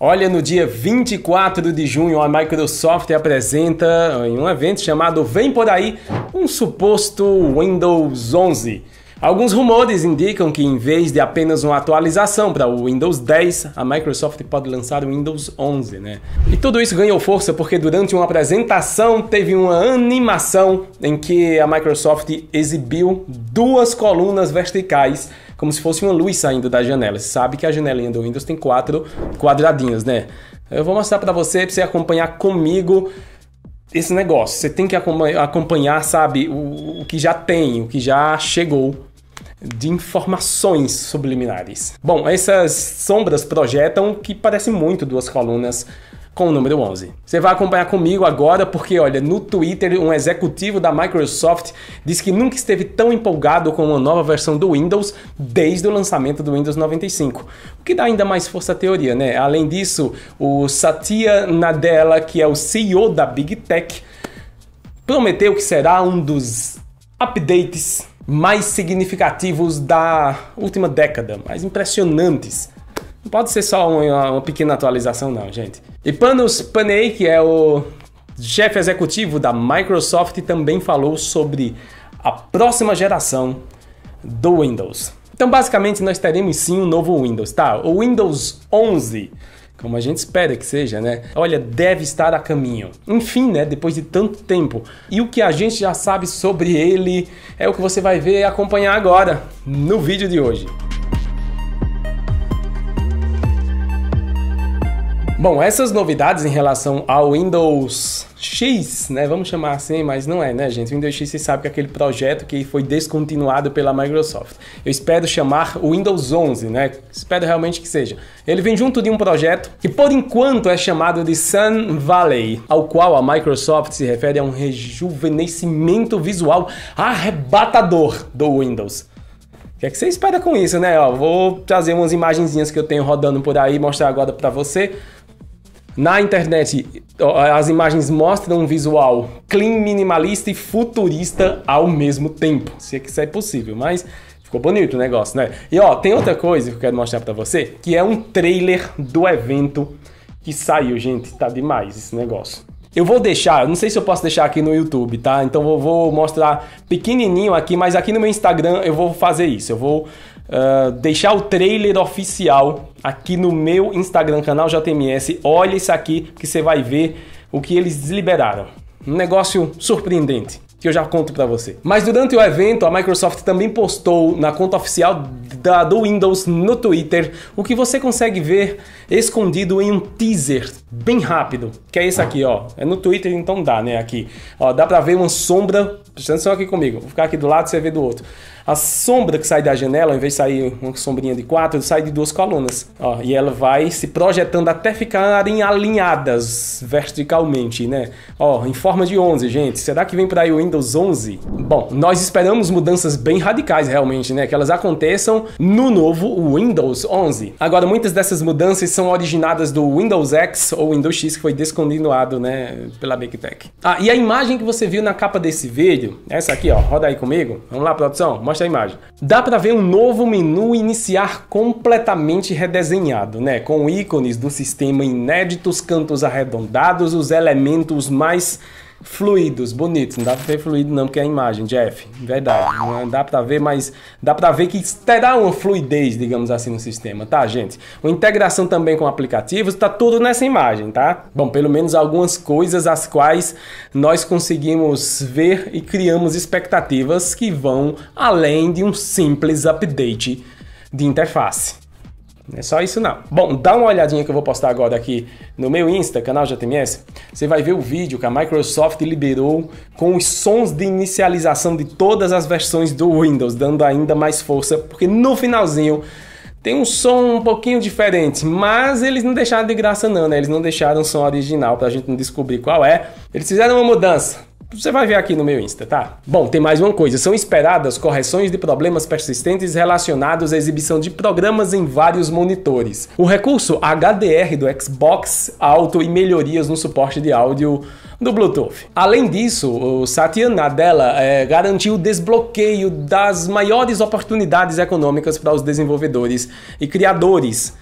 Olha, no dia 24 de junho, a Microsoft apresenta em um evento chamado Vem Por Aí um suposto Windows 11. Alguns rumores indicam que, em vez de apenas uma atualização para o Windows 10, a Microsoft pode lançar o Windows 11, né? E tudo isso ganhou força porque, durante uma apresentação, teve uma animação em que a Microsoft exibiu duas colunas verticais como se fosse uma luz saindo da janela. Você sabe que a janelinha do Windows tem quatro quadradinhos, né? Eu vou mostrar para você, para você acompanhar comigo esse negócio. Você tem que acompanhar, sabe, o, o que já tem, o que já chegou de informações subliminares. Bom, essas sombras projetam que parecem muito duas colunas com o número 11. Você vai acompanhar comigo agora porque, olha, no Twitter, um executivo da Microsoft disse que nunca esteve tão empolgado com uma nova versão do Windows desde o lançamento do Windows 95. O que dá ainda mais força à teoria, né? Além disso, o Satya Nadella, que é o CEO da Big Tech, prometeu que será um dos updates mais significativos da última década, mais impressionantes não pode ser só uma, uma pequena atualização, não, gente. E Panos Panay, que é o chefe executivo da Microsoft, também falou sobre a próxima geração do Windows. Então, basicamente, nós teremos sim um novo Windows, tá? O Windows 11 como a gente espera que seja, né? Olha, deve estar a caminho. Enfim, né? Depois de tanto tempo. E o que a gente já sabe sobre ele é o que você vai ver e acompanhar agora no vídeo de hoje. Bom, essas novidades em relação ao Windows X, né? Vamos chamar assim, mas não é, né, gente? O Windows X, você sabe que é aquele projeto que foi descontinuado pela Microsoft. Eu espero chamar o Windows 11, né? Espero realmente que seja. Ele vem junto de um projeto que, por enquanto, é chamado de Sun Valley, ao qual a Microsoft se refere a um rejuvenescimento visual arrebatador do Windows. O que, é que você espera com isso, né? Ó, vou trazer umas imagenzinhas que eu tenho rodando por aí, mostrar agora para você. Na internet, as imagens mostram um visual clean, minimalista e futurista ao mesmo tempo, se é que isso é possível, mas ficou bonito o negócio, né? E ó, tem outra coisa que eu quero mostrar para você, que é um trailer do evento que saiu, gente, tá demais esse negócio. Eu vou deixar, não sei se eu posso deixar aqui no YouTube, tá? Então eu vou mostrar pequenininho aqui, mas aqui no meu Instagram eu vou fazer isso. Eu vou ah, deixar o trailer oficial aqui no meu Instagram, canal JMS. Olha isso aqui que você vai ver o que eles liberaram. Um negócio surpreendente que eu já conto para você. Mas durante o evento, a Microsoft também postou na conta oficial da, do Windows no Twitter o que você consegue ver escondido em um teaser bem rápido, que é esse aqui, ó. É no Twitter, então dá, né? Aqui, ó, dá para ver uma sombra. Presta atenção aqui comigo. Vou ficar aqui do lado, você vê do outro. A sombra que sai da janela, ao invés de sair uma sombrinha de quatro, sai de duas colunas, ó. E ela vai se projetando até ficarem alinhadas verticalmente, né? Ó, em forma de 11, gente. Será que vem para aí o Windows Windows 11? Bom, nós esperamos mudanças bem radicais realmente, né? Que elas aconteçam no novo Windows 11. Agora, muitas dessas mudanças são originadas do Windows X ou Windows X que foi descontinuado, né, pela Big Tech. Ah, e a imagem que você viu na capa desse vídeo, essa aqui, ó, roda aí comigo. Vamos lá, produção, mostra a imagem. Dá para ver um novo menu iniciar completamente redesenhado, né, com ícones do sistema inéditos, cantos arredondados, os elementos mais Fluidos, bonitos, Não dá pra ver fluido não, porque é a imagem, Jeff. Verdade. Não dá pra ver, mas dá pra ver que terá uma fluidez, digamos assim, no sistema, tá, gente? Uma integração também com aplicativos, tá tudo nessa imagem, tá? Bom, pelo menos algumas coisas as quais nós conseguimos ver e criamos expectativas que vão além de um simples update de interface. Não é só isso não. Bom, dá uma olhadinha que eu vou postar agora aqui no meu Insta, canal JTMS. Você vai ver o vídeo que a Microsoft liberou com os sons de inicialização de todas as versões do Windows, dando ainda mais força, porque no finalzinho tem um som um pouquinho diferente, mas eles não deixaram de graça não, né? Eles não deixaram o som original pra gente não descobrir qual é. Eles fizeram uma mudança. Você vai ver aqui no meu Insta, tá? Bom, tem mais uma coisa. São esperadas correções de problemas persistentes relacionados à exibição de programas em vários monitores. O recurso HDR do Xbox Auto e melhorias no suporte de áudio do Bluetooth. Além disso, o Satya Nadella é, garantiu o desbloqueio das maiores oportunidades econômicas para os desenvolvedores e criadores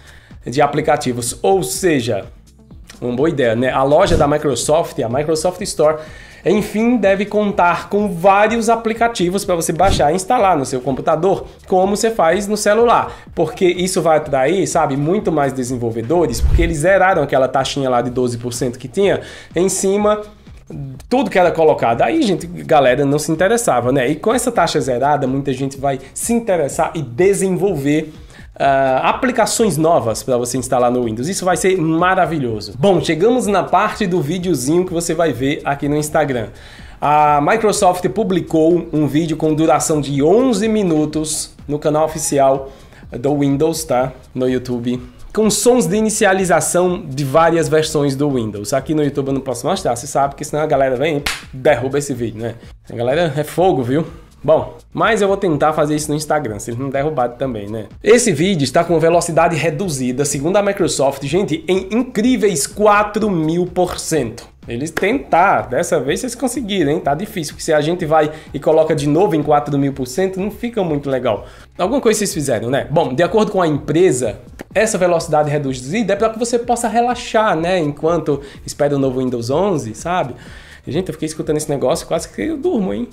de aplicativos. Ou seja, uma boa ideia, né? A loja da Microsoft, a Microsoft Store, enfim, deve contar com vários aplicativos para você baixar e instalar no seu computador, como você faz no celular, porque isso vai atrair, sabe, muito mais desenvolvedores, porque eles zeraram aquela taxinha lá de 12% que tinha em cima tudo que era colocado. Aí, gente, galera não se interessava, né? E com essa taxa zerada, muita gente vai se interessar e desenvolver Uh, aplicações novas para você instalar no Windows. Isso vai ser maravilhoso. Bom, chegamos na parte do videozinho que você vai ver aqui no Instagram. A Microsoft publicou um vídeo com duração de 11 minutos no canal oficial do Windows, tá? No YouTube. Com sons de inicialização de várias versões do Windows. Aqui no YouTube eu não posso mostrar, você sabe, que senão a galera vem e derruba esse vídeo, né? A galera é fogo, viu? Bom, mas eu vou tentar fazer isso no Instagram, se ele não derrubado também, né? Esse vídeo está com velocidade reduzida, segundo a Microsoft, gente, em incríveis 4 mil por cento. Eles tentar, dessa vez vocês conseguirem, tá difícil, porque se a gente vai e coloca de novo em 4 mil por cento, não fica muito legal. Alguma coisa vocês fizeram, né? Bom, de acordo com a empresa, essa velocidade reduzida é para que você possa relaxar, né? Enquanto espera o novo Windows 11, sabe? Gente, eu fiquei escutando esse negócio, quase que eu durmo, hein?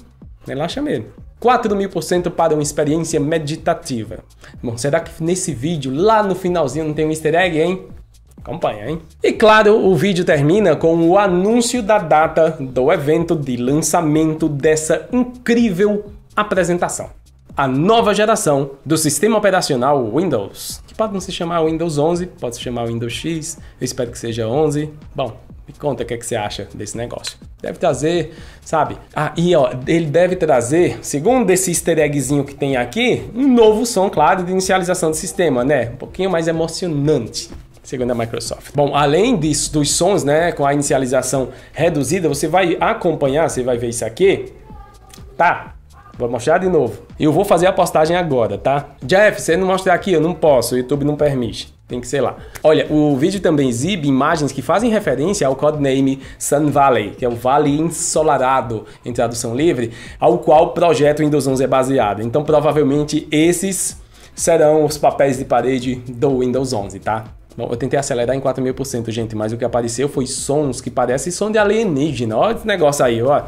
Relaxa mesmo. 4 mil por cento para uma experiência meditativa. Bom, será que nesse vídeo, lá no finalzinho, não tem um easter egg, hein? Acompanha, hein? E claro, o vídeo termina com o anúncio da data do evento de lançamento dessa incrível apresentação. A nova geração do sistema operacional Windows pode não se chamar Windows 11, pode se chamar Windows X, eu espero que seja 11. Bom, me conta o que, é que você acha desse negócio. Deve trazer, sabe? Ah, e ó, ele deve trazer, segundo esse easter eggzinho que tem aqui, um novo som, claro, de inicialização do sistema, né? Um pouquinho mais emocionante segundo a Microsoft. Bom, além disso, dos sons, né, com a inicialização reduzida, você vai acompanhar, você vai ver isso aqui, tá? Vou mostrar de novo. Eu vou fazer a postagem agora, tá? Jeff, você não mostrar aqui? Eu não posso, o YouTube não permite. Tem que ser lá. Olha, o vídeo também exibe imagens que fazem referência ao codename Sun Valley, que é o Vale Ensolarado, em tradução livre, ao qual o projeto Windows 11 é baseado. Então, provavelmente, esses serão os papéis de parede do Windows 11, tá? Bom, eu tentei acelerar em 4000%, gente, mas o que apareceu foi sons que parecem som de alienígena. Olha esse negócio aí, ó.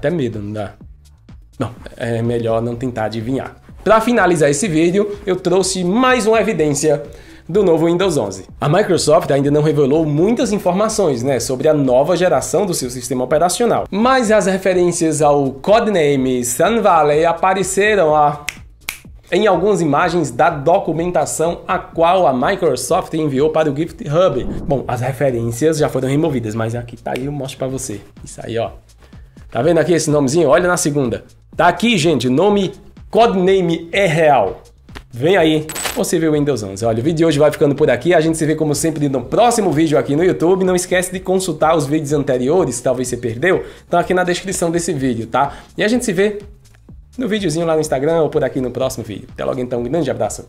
até medo, não dá? Não, é melhor não tentar adivinhar. Para finalizar esse vídeo, eu trouxe mais uma evidência do novo Windows 11. A Microsoft ainda não revelou muitas informações né, sobre a nova geração do seu sistema operacional, mas as referências ao codename Sun Valley apareceram a em algumas imagens da documentação a qual a Microsoft enviou para o GitHub. Bom, as referências já foram removidas, mas aqui tá aí eu mostro para você. Isso aí, ó. Tá vendo aqui esse nomezinho? Olha na segunda. Tá aqui, gente, nome Codename é real. Vem aí, você o Windows 11. Olha, o vídeo de hoje vai ficando por aqui. A gente se vê como sempre no próximo vídeo aqui no YouTube. Não esquece de consultar os vídeos anteriores, talvez você perdeu. Estão tá aqui na descrição desse vídeo, tá? E a gente se vê no videozinho lá no Instagram ou por aqui no próximo vídeo. Até logo então, um grande abraço.